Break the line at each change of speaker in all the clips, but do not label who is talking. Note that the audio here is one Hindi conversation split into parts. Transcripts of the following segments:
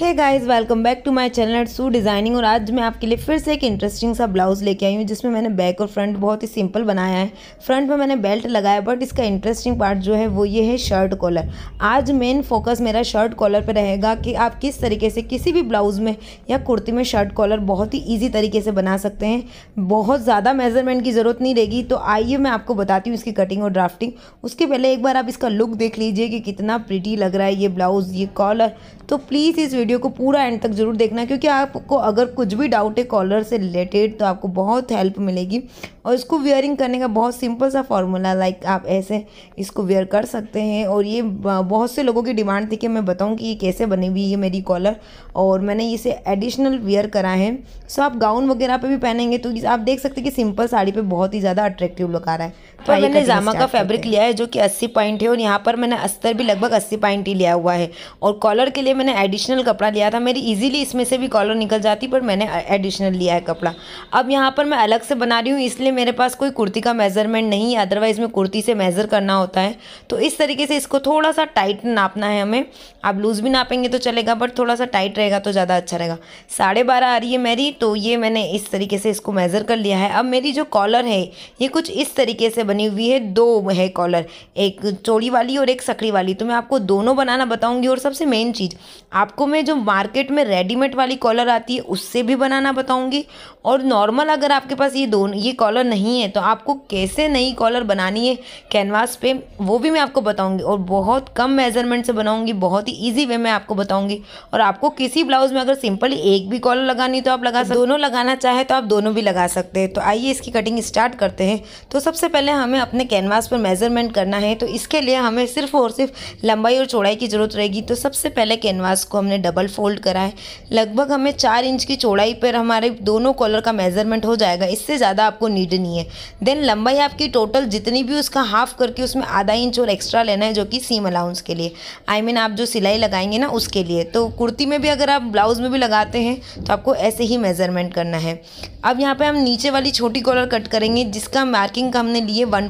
hey guys welcome back to my channel at Sue designing और आज मैं आपके लिए फिर से एक इंटरेस्टिंग सा ब्लाउज़ लेके आई हूँ जिसमें मैंने बैक और फ्रंट बहुत ही सिंपल बनाया है फ्रंट में मैंने बेल्ट लगाया बट इसका इंटरेस्टिंग पार्ट जो है वो ये है शर्ट कॉलर आज मेन फोकस मेरा शर्ट कॉलर पर रहेगा कि आप किस तरीके से किसी भी ब्लाउज़ में या कुर्ती में शर्ट कॉलर बहुत ही ईजी तरीके से बना सकते हैं बहुत ज़्यादा मेजरमेंट की ज़रूरत नहीं रहेगी तो आइए मैं आपको बताती हूँ इसकी कटिंग और ड्राफ्टिंग उसके पहले एक बार आप इसका लुक देख लीजिए कि कितना प्रिटी लग रहा है ये ब्लाउज़ ये कॉलर तो प्लीज़ इस वीडियो वीडियो को पूरा एंड तक ज़रूर देखना क्योंकि आपको अगर कुछ भी डाउट है कॉलर से रिलेटेड तो आपको बहुत हेल्प मिलेगी और इसको वेयरिंग करने का बहुत सिंपल सा फॉर्मूला लाइक आप ऐसे इसको वेयर कर सकते हैं और ये बहुत से लोगों की डिमांड थी कि मैं बताऊँ कि ये कैसे बनी हुई है मेरी कॉलर और मैंने इसे एडिशनल वेयर करा है सो आप गाउन वगैरह पे भी पहनेंगे तो आप देख सकते हैं कि सिंपल साड़ी पे बहुत ही ज़्यादा अट्रैक्टिव लुक आ रहा है तो मैंने जामा का फैब्रिक लिया है जो कि अस्सी पॉइंट है और यहाँ पर मैंने अस्तर भी लगभग अस्सी पॉइंट ही लिया हुआ है और कॉलर के लिए मैंने एडिशनल कपड़ा लिया था मेरी ईजिली इसमें से भी कॉलर निकल जाती पर मैंने एडिशनल लिया है कपड़ा अब यहाँ पर मैं अलग से बना रही हूँ इसलिए लिए मेरे पास कोई कुर्ती का मेज़रमेंट नहीं है अदरवाइज़ में कुर्ती से मेज़र करना होता है तो इस तरीके से इसको थोड़ा सा टाइट नापना है हमें आप लूज़ भी नापेंगे तो चलेगा बट थोड़ा सा टाइट रहेगा तो ज़्यादा अच्छा रहेगा साढ़े बारह आ रही है मेरी तो ये मैंने इस तरीके से इसको मेज़र कर लिया है अब मेरी जो कॉलर है ये कुछ इस तरीके से बनी हुई है दो है कॉलर एक चौड़ी वाली और एक सकड़ी वाली तो मैं आपको दोनों बनाना बताऊँगी और सबसे मेन चीज़ आपको मैं जो मार्केट में रेडीमेड वाली कॉलर आती है उससे भी बनाना बताऊँगी और नॉर्मल अगर आपके पास ये दोनों ये कॉलर कॉलर नहीं है तो आपको कैसे नई कॉलर बनानी है कैनवास पे वो भी मैं आपको बताऊंगी और बहुत कम मेजरमेंट से बनाऊंगी बहुत ही ईजी वे में आपको बताऊंगी और आपको किसी ब्लाउज़ में अगर सिंपली एक भी कॉलर लगानी तो आप लगा सकते दोनों लगाना चाहे तो आप दोनों भी लगा सकते हैं तो आइए इसकी कटिंग स्टार्ट करते हैं तो सबसे पहले हमें अपने कैनवास पर मेजरमेंट करना है तो इसके लिए हमें सिर्फ और सिर्फ लंबाई और चौड़ाई की ज़रूरत रहेगी तो सबसे पहले कैनवास को हमने डबल फोल्ड करा है लगभग हमें चार इंच की चौड़ाई पर हमारे दोनों कॉलर का मेजरमेंट हो जाएगा इससे ज़्यादा आपको नीड नहीं है देन लंबाई आपकी टोटल जितनी भी उसका हाफ करके उसमें आधा इंच और एक्स्ट्रा लेना है जो कि सीम अलाउंस के लिए आई I मीन mean, आप जो सिलाई लगाएंगे ना उसके लिए तो कुर्ती में भी अगर आप ब्लाउज़ में भी लगाते हैं तो आपको ऐसे ही मेज़रमेंट करना है अब यहाँ पर हम नीचे वाली छोटी कॉलर कट करेंगे जिसका मार्किंग हमने लिए वन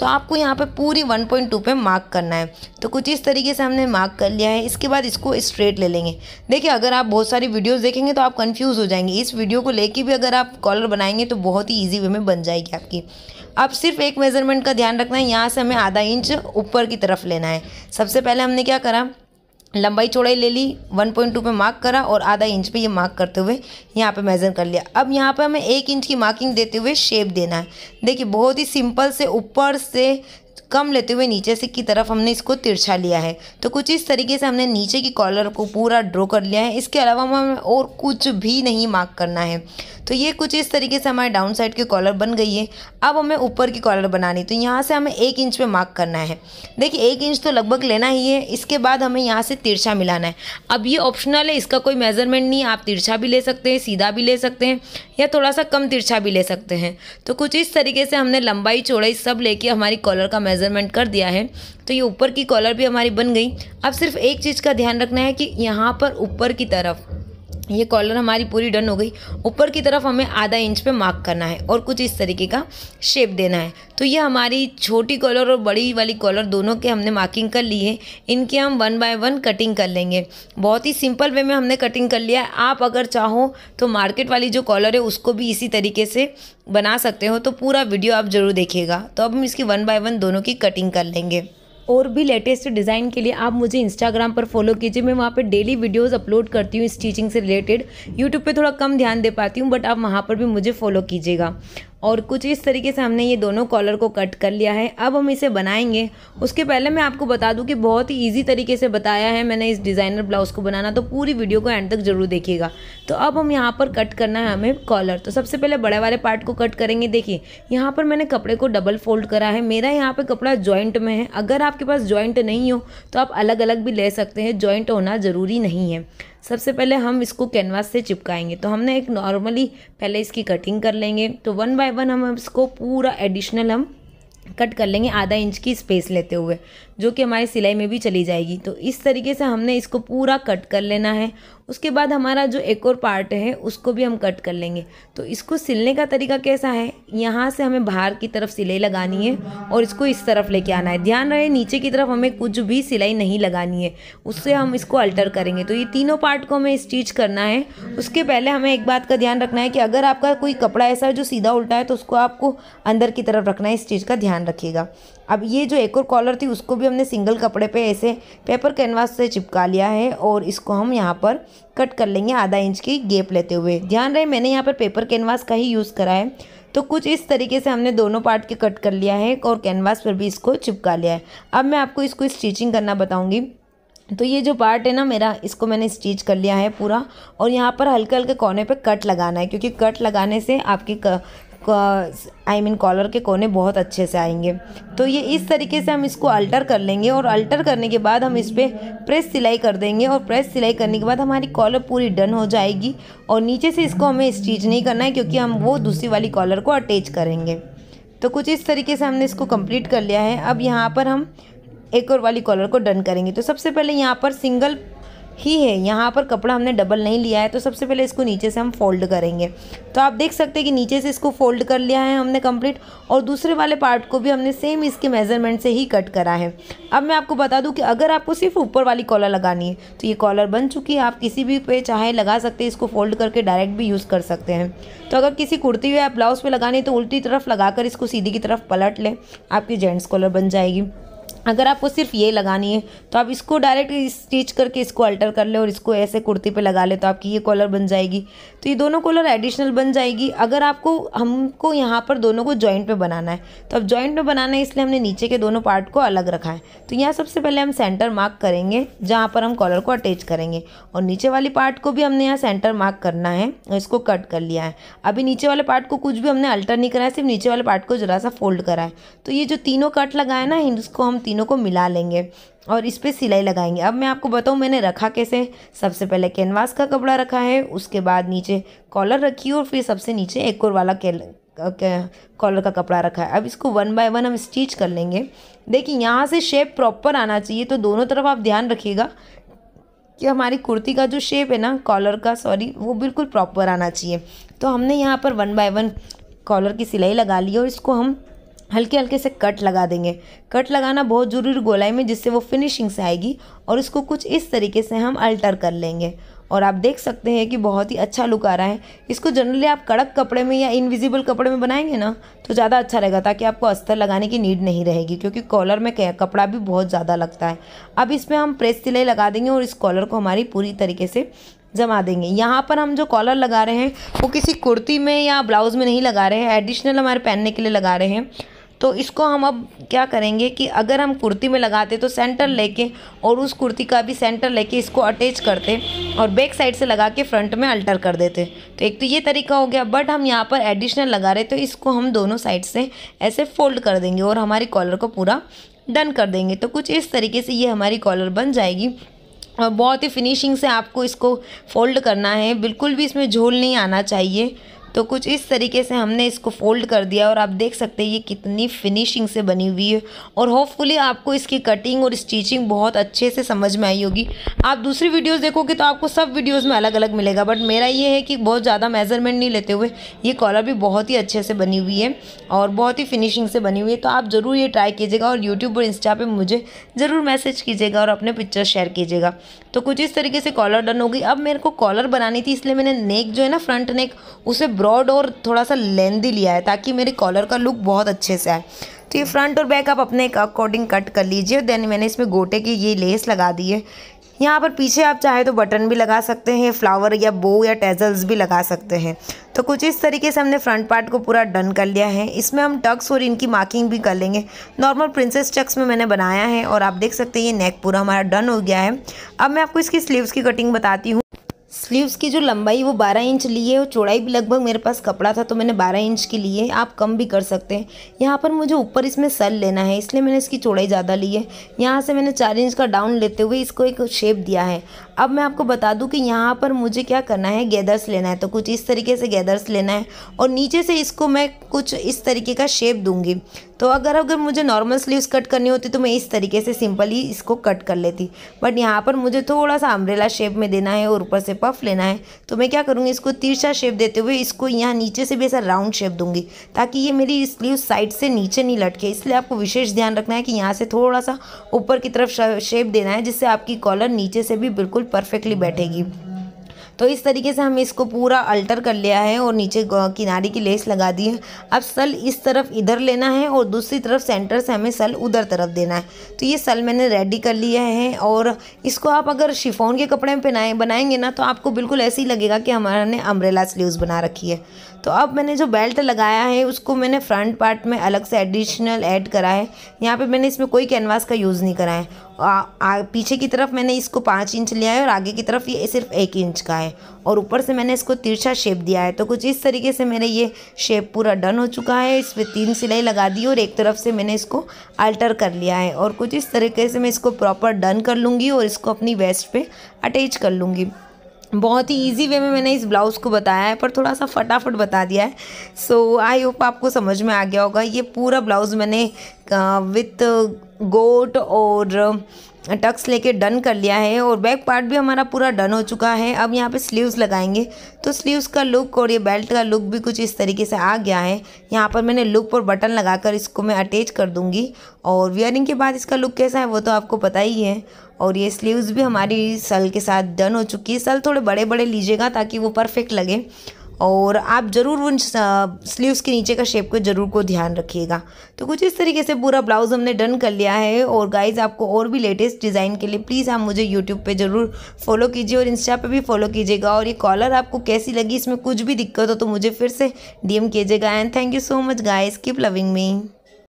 तो आपको यहाँ पर पूरी वन पॉइंट मार्क करना है तो कुछ इस तरीके से हमने मार्क कर लिया है इसके बाद इसको स्ट्रेट ले लेंगे देखिए अगर आप बहुत सारी वीडियोस देखेंगे तो आप कंफ्यूज हो जाएंगे इस वीडियो को लेके भी अगर आप कॉलर बनाएंगे तो बहुत ही ईजी वे में बन जाएगी आपकी अब सिर्फ एक मेज़रमेंट का ध्यान रखना है यहाँ से हमें आधा इंच ऊपर की तरफ लेना है सबसे पहले हमने क्या करा लंबाई चौड़ाई ले ली 1.2 पे मार्क करा और आधा इंच पे ये मार्क करते हुए यहाँ पे मेज़र कर लिया अब यहाँ पे हमें एक इंच की मार्किंग देते हुए शेप देना है देखिए बहुत ही सिंपल से ऊपर से कम लेते हुए नीचे से की तरफ हमने इसको तिरछा लिया है तो कुछ इस तरीके से हमने नीचे की कॉलर को पूरा ड्रॉ कर लिया है इसके अलावा हमें और कुछ भी नहीं मार्क करना है तो ये कुछ इस तरीके से हमारे डाउन साइड की कॉलर बन गई है अब हमें ऊपर की कॉलर बनानी तो यहाँ से हमें एक इंच पे मार्क करना है देखिए एक इंच तो लगभग लेना ही है इसके बाद हमें यहाँ से तिरछा मिलाना है अब ये ऑप्शनल है इसका कोई मेज़रमेंट नहीं आप तिरछा भी ले सकते हैं सीधा भी ले सकते हैं या थोड़ा सा कम तिरछा भी ले सकते हैं तो कुछ इस तरीके से हमने लंबाई चौड़ाई सब लेके हमारी कॉलर का मेजर मेज़रमेंट कर दिया है तो ये ऊपर की कॉलर भी हमारी बन गई अब सिर्फ एक चीज़ का ध्यान रखना है कि यहाँ पर ऊपर की तरफ ये कॉलर हमारी पूरी डन हो गई ऊपर की तरफ हमें आधा इंच पे मार्क करना है और कुछ इस तरीके का शेप देना है तो ये हमारी छोटी कॉलर और बड़ी वाली कॉलर दोनों के हमने मार्किंग कर ली है इनकी हम वन बाय वन कटिंग कर लेंगे बहुत ही सिंपल वे में हमने कटिंग कर लिया है आप अगर चाहो तो मार्केट वाली जो कॉलर है उसको भी इसी तरीके से बना सकते हो तो पूरा वीडियो आप ज़रूर देखिएगा तो अब हम इसकी वन बाय वन दोनों की कटिंग कर लेंगे और भी लेटेस्ट डिज़ाइन के लिए आप मुझे इंस्टाग्राम पर फॉलो कीजिए मैं वहाँ पर डेली वीडियोस अपलोड करती हूँ स्टिचिंग से रिलेटेड यूट्यूब पे थोड़ा कम ध्यान दे पाती हूँ बट आप वहाँ पर भी मुझे फॉलो कीजिएगा और कुछ इस तरीके से हमने ये दोनों कॉलर को कट कर लिया है अब हम इसे बनाएंगे उसके पहले मैं आपको बता दूं कि बहुत ही ईजी तरीके से बताया है मैंने इस डिज़ाइनर ब्लाउज़ को बनाना तो पूरी वीडियो को एंड तक ज़रूर देखिएगा तो अब हम यहाँ पर कट करना है हमें कॉलर तो सबसे पहले बड़े वाले पार्ट को कट करेंगे देखिए यहाँ पर मैंने कपड़े को डबल फोल्ड करा है मेरा यहाँ पर कपड़ा जॉइंट में है अगर आपके पास जॉइंट नहीं हो तो आप अलग अलग भी ले सकते हैं जॉइंट होना ज़रूरी नहीं है सबसे पहले हम इसको कैनवास से चिपकाएंगे तो हमने एक नॉर्मली पहले इसकी कटिंग कर लेंगे तो वन बाय वन हम इसको पूरा एडिशनल हम कट कर लेंगे आधा इंच की स्पेस लेते हुए जो कि हमारी सिलाई में भी चली जाएगी तो इस तरीके से हमने इसको पूरा कट कर लेना है उसके बाद हमारा जो एक और पार्ट है उसको भी हम कट कर लेंगे तो इसको सिलने का तरीका कैसा है यहाँ से हमें बाहर की तरफ सिलाई लगानी है और इसको इस तरफ लेके आना है ध्यान रहे नीचे की तरफ हमें कुछ भी सिलाई नहीं लगानी है उससे हम इसको अल्टर करेंगे तो ये तीनों पार्ट को हमें स्टिच करना है उसके पहले हमें एक बात का ध्यान रखना है कि अगर आपका कोई कपड़ा ऐसा है जो सीधा उल्टा है तो उसको आपको अंदर की तरफ रखना है इस चीज़ का ध्यान रखिएगा अब ये जो एक और कॉलर थी उसको भी हमने सिंगल कपड़े पे ऐसे पेपर कैनवास से चिपका लिया है और इसको हम यहाँ पर कट कर लेंगे आधा इंच की गेप लेते हुए ध्यान रहे मैंने यहाँ पर पेपर कैनवास का ही यूज़ करा है तो कुछ इस तरीके से हमने दोनों पार्ट के कट कर लिया है और कैनवास पर भी इसको चिपका लिया है अब मैं आपको इसको स्टिचिंग करना बताऊँगी तो ये जो पार्ट है ना मेरा इसको मैंने स्टिच कर लिया है पूरा और यहाँ पर हल्के हल्के कोने पे कट लगाना है क्योंकि कट लगाने से आपकी आई मीन कॉलर के कोने बहुत अच्छे से आएंगे तो ये इस तरीके से हम इसको अल्टर कर लेंगे और अल्टर करने के बाद हम इस पर प्रेस सिलाई कर देंगे और प्रेस सिलाई करने के बाद हमारी कॉलर पूरी डन हो जाएगी और नीचे से इसको हमें स्टिच नहीं करना है क्योंकि हम वो दूसरी वाली कॉलर को अटैच करेंगे तो कुछ इस तरीके से हमने इसको कंप्लीट कर लिया है अब यहाँ पर हम एक और वाली कॉलर को डन करेंगे तो सबसे पहले यहाँ पर सिंगल ही है यहाँ पर कपड़ा हमने डबल नहीं लिया है तो सबसे पहले इसको नीचे से हम फोल्ड करेंगे तो आप देख सकते हैं कि नीचे से इसको फोल्ड कर लिया है हमने कंप्लीट और दूसरे वाले पार्ट को भी हमने सेम इसके मेज़रमेंट से ही कट करा है अब मैं आपको बता दूँ कि अगर आपको सिर्फ ऊपर वाली कॉलर लगानी है तो ये कॉलर बन चुकी है आप किसी भी पे चाहे लगा सकते हैं इसको फोल्ड करके डायरेक्ट भी यूज़ कर सकते हैं तो अगर किसी कुर्ती या ब्लाउज़ पर लगानी है तो उल्टी तरफ लगा इसको सीधी की तरफ पलट लें आपकी जेंट्स कॉलर बन जाएगी अगर आपको सिर्फ ये लगानी है तो आप इसको डायरेक्ट स्टिच करके इसको अल्टर कर ले और इसको ऐसे कुर्ती पे लगा ले तो आपकी ये कॉलर बन जाएगी तो ये दोनों कॉलर एडिशनल बन जाएगी अगर आपको हमको यहाँ पर दोनों को जॉइंट में बनाना है तो अब जॉइंट में बनाना है इसलिए हमने नीचे के दोनों पार्ट को अलग रखा है तो यहाँ सबसे पहले हम सेंटर मार्क करेंगे जहाँ पर हम कॉलर को अटैच करेंगे और नीचे वाली पार्ट को भी हमने यहाँ सेंटर मार्क करना है और इसको कट कर लिया है अभी नीचे वाले पार्ट को कुछ भी हमने अल्टर नहीं करा है सिर्फ नीचे वाले पार्ट को ज़रा सा फोल्ड करा है तो ये जो तीनों कट लगाए ना इसको हम तीनों को मिला लेंगे और इस पर सिलाई लगाएंगे अब मैं आपको बताऊँ मैंने रखा कैसे सबसे पहले कैनवास का कपड़ा रखा है उसके बाद नीचे कॉलर रखी और फिर सबसे नीचे एक और वाला कैल कॉलर का कपड़ा रखा है अब इसको वन बाय वन हम स्टिच कर लेंगे देखिए यहाँ से शेप प्रॉपर आना चाहिए तो दोनों तरफ आप ध्यान रखिएगा कि हमारी कुर्ती का जो शेप है ना कॉलर का सॉरी वो बिल्कुल प्रॉपर आना चाहिए तो हमने यहाँ पर वन बाय वन कॉलर की सिलाई लगा ली और इसको हम हल्के हल्के से कट लगा देंगे कट लगाना बहुत ज़रूरी गोलाई में जिससे वो फिनिशिंग से आएगी और उसको कुछ इस तरीके से हम अल्टर कर लेंगे और आप देख सकते हैं कि बहुत ही अच्छा लुक आ रहा है इसको जनरली आप कड़क कपड़े में या इनविजिबल कपड़े में बनाएंगे ना तो ज़्यादा अच्छा रहेगा ताकि आपको अस्तर लगाने की नीड नहीं रहेगी क्योंकि कॉलर में कपड़ा भी बहुत ज़्यादा लगता है अब इसमें हम प्रेस सिलाई लगा देंगे और इस कॉलर को हमारी पूरी तरीके से जमा देंगे यहाँ पर हम जो कॉलर लगा रहे हैं वो किसी कुर्ती में या ब्लाउज़ में नहीं लगा रहे हैं एडिशनल हमारे पहनने के लिए लगा रहे हैं तो इसको हम अब क्या करेंगे कि अगर हम कुर्ती में लगाते तो सेंटर लेके और उस कुर्ती का भी सेंटर लेके इसको अटैच करते और बैक साइड से लगा के फ्रंट में अल्टर कर देते तो एक तो ये तरीका हो गया बट हम यहाँ पर एडिशनल लगा रहे तो इसको हम दोनों साइड से ऐसे फोल्ड कर देंगे और हमारी कॉलर को पूरा डन कर देंगे तो कुछ इस तरीके से ये हमारी कॉलर बन जाएगी और बहुत ही फिनिशिंग से आपको इसको फोल्ड करना है बिल्कुल भी इसमें झोल नहीं आना चाहिए तो कुछ इस तरीके से हमने इसको फोल्ड कर दिया और आप देख सकते हैं ये कितनी फिनिशिंग से बनी हुई है और होपफुली आपको इसकी कटिंग और स्टिचिंग बहुत अच्छे से समझ में आई होगी आप दूसरी वीडियोस देखोगे तो आपको सब वीडियोस में अलग अलग मिलेगा बट मेरा ये है कि बहुत ज़्यादा मेजरमेंट नहीं लेते हुए ये कॉलर भी बहुत ही अच्छे से बनी हुई है और बहुत ही फिनिशिंग से बनी हुई है तो आप ज़रूर ये ट्राई कीजिएगा और यूट्यूब और इंस्टा पर मुझे ज़रूर मैसेज कीजिएगा और अपने पिक्चर शेयर कीजिएगा तो कुछ इस तरीके से कॉलर डन होगी अब मेरे को कॉलर बनानी थी इसलिए मैंने नेक जो है ना फ्रंट नेक उसे ब्रॉड और थोड़ा सा लेंदी लिया है ताकि मेरे कॉलर का लुक बहुत अच्छे से आए तो ये फ्रंट और बैक आप अपने अकॉर्डिंग कट कर लीजिए देन मैंने इसमें गोटे की ये लेस लगा दी है यहाँ पर पीछे आप चाहे तो बटन भी लगा सकते हैं फ्लावर या बो या टेजल्स भी लगा सकते हैं तो कुछ इस तरीके से हमने फ्रंट पार्ट को पूरा डन कर लिया है इसमें हम टक्स और इनकी मार्किंग भी कर लेंगे नॉर्मल प्रिंसेस टक्स में मैंने बनाया है और आप देख सकते हैं ये नेक पूरा हमारा डन हो गया है अब मैं आपको इसकी स्लीवस की कटिंग बताती हूँ स्लीव्स की जो लंबाई वो 12 इंच ली है और चौड़ाई भी लगभग मेरे पास कपड़ा था तो मैंने 12 इंच की ली है आप कम भी कर सकते हैं यहाँ पर मुझे ऊपर इसमें सल लेना है इसलिए मैंने इसकी चौड़ाई ज़्यादा ली है यहाँ से मैंने चार इंच का डाउन लेते हुए इसको एक शेप दिया है अब मैं आपको बता दूं कि यहाँ पर मुझे क्या करना है गैदर्स लेना है तो कुछ इस तरीके से गैदर्स लेना है और नीचे से इसको मैं कुछ इस तरीके का शेप दूंगी तो अगर अगर मुझे नॉर्मल स्लीव्स कट करनी होती तो मैं इस तरीके से सिंपली इसको कट कर लेती बट यहाँ पर मुझे थोड़ा सा अम्ब्रेला शेप में देना है और ऊपर से पफ लेना है तो मैं क्या करूँगी इसको तीरछा शेप देते हुए इसको यहाँ नीचे से भी ऐसा राउंड शेप दूंगी ताकि ये मेरी स्लीव साइड से नीचे नहीं लटके इसलिए आपको विशेष ध्यान रखना है कि यहाँ से थोड़ा सा ऊपर की तरफ शेप देना है जिससे आपकी कॉलर नीचे से भी बिल्कुल परफेक्टली बैठेगी तो इस तरीके से हम इसको पूरा अल्टर कर लिया है और नीचे किनारे की लेस लगा दी है अब सल इस तरफ इधर लेना है और दूसरी तरफ सेंटर से हमें सल उधर तरफ देना है तो ये सल मैंने रेडी कर लिया है और इसको आप अगर शिफोन के कपड़े में पहनाए बनाएंगे ना तो आपको बिल्कुल ऐसे ही लगेगा कि हमारा ने अम्ब्रेला स्लीव्स बना रखी है तो अब मैंने जो बेल्ट लगाया है उसको मैंने फ्रंट पार्ट में अलग से एडिशनल ऐड करा है यहाँ पे मैंने इसमें कोई कैनवास का यूज़ नहीं करा है आ, आ, पीछे की तरफ मैंने इसको पाँच इंच लिया है और आगे की तरफ ये सिर्फ एक इंच का है और ऊपर से मैंने इसको तिरछा शेप दिया है तो कुछ इस तरीके से मेरे ये शेप पूरा डन हो चुका है इस पर तीन सिलाई लगा दी और एक तरफ से मैंने इसको अल्टर कर लिया है और कुछ इस तरीके से मैं इसको प्रॉपर डन कर लूँगी और इसको अपनी वेस्ट पर अटैच कर लूँगी बहुत ही इजी वे में मैंने इस ब्लाउज़ को बताया है पर थोड़ा सा फटाफट बता दिया है सो आई होप आपको समझ में आ गया होगा ये पूरा ब्लाउज़ मैंने विथ गोट और टक्स लेके डन कर लिया है और बैक पार्ट भी हमारा पूरा डन हो चुका है अब यहाँ पे स्लीव्स लगाएंगे तो स्लीव्स का लुक और ये बेल्ट का लुक भी कुछ इस तरीके से आ गया है यहाँ पर मैंने लुक पर बटन लगाकर इसको मैं अटैच कर दूँगी और वियरिंग के बाद इसका लुक कैसा है वो तो आपको पता ही है और ये स्लीव्स भी हमारी सल के साथ डन हो चुकी है सल थोड़े बड़े बड़े लीजिएगा ताकि वो परफेक्ट लगे और आप ज़रूर उन स्लीव्स के नीचे का शेप को ज़रूर को ध्यान रखिएगा तो कुछ इस तरीके से पूरा ब्लाउज़ हमने डन कर लिया है और गाइज आपको और भी लेटेस्ट डिज़ाइन के लिए प्लीज़ आप मुझे यूट्यूब पे ज़रूर फॉलो कीजिए और इंस्टा पे भी फॉलो कीजिएगा और ये कॉलर आपको कैसी लगी इसमें कुछ भी दिक्कत हो तो मुझे फिर से डी कीजिएगा and thank you so much guys keep loving me